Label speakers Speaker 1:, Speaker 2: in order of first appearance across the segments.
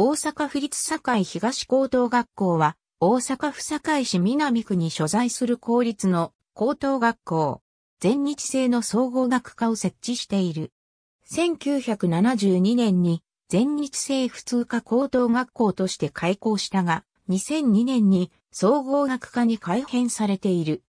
Speaker 1: 大阪府立堺東高等学校は、大阪府堺市南区に所在する公立の高等学校、全日制の総合学科を設置している。1972年に全日制普通科高等学校として開校したが、2002年に総合学科に改編されている。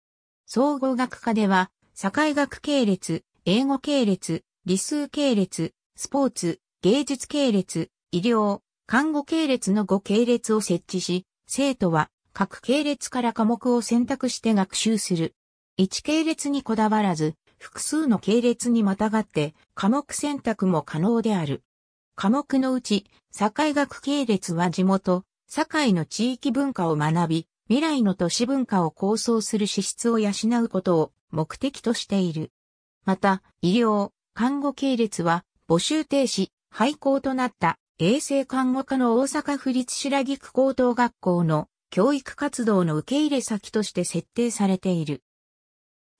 Speaker 1: 総合学科では、社会学系列、英語系列、理数系列、スポーツ、芸術系列、医療、看護系列の5系列を設置し、生徒は各系列から科目を選択して学習する。1系列にこだわらず、複数の系列にまたがって科目選択も可能である。科目のうち、境学系列は地元、堺の地域文化を学び、未来の都市文化を構想する資質を養うことを目的としている。また、医療、看護系列は募集停止、廃校となった衛生看護科の大阪府立白菊高等学校の教育活動の受け入れ先として設定されている。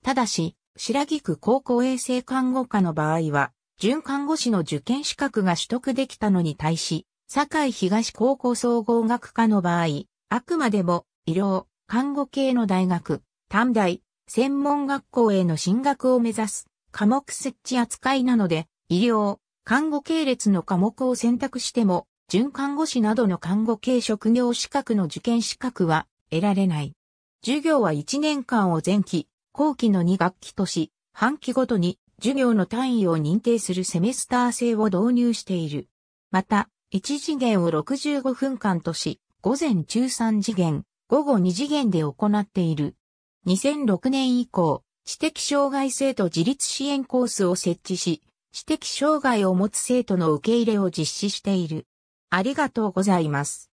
Speaker 1: ただし、白菊高校衛生看護科の場合は、準看護師の受験資格が取得できたのに対し、堺東高校総合学科の場合、あくまでも、医療、看護系の大学、短大、専門学校への進学を目指す科目設置扱いなので、医療、看護系列の科目を選択しても、準看護師などの看護系職業資格の受験資格は得られない。授業は1年間を前期、後期の2学期とし、半期ごとに授業の単位を認定するセメスター制を導入している。また、1次元を65分間とし、午前中3次元、午後2次元で行っている。2006年以降、知的障害生徒自立支援コースを設置し、知的障害を持つ生徒の受け入れを実施している。ありがとうございます。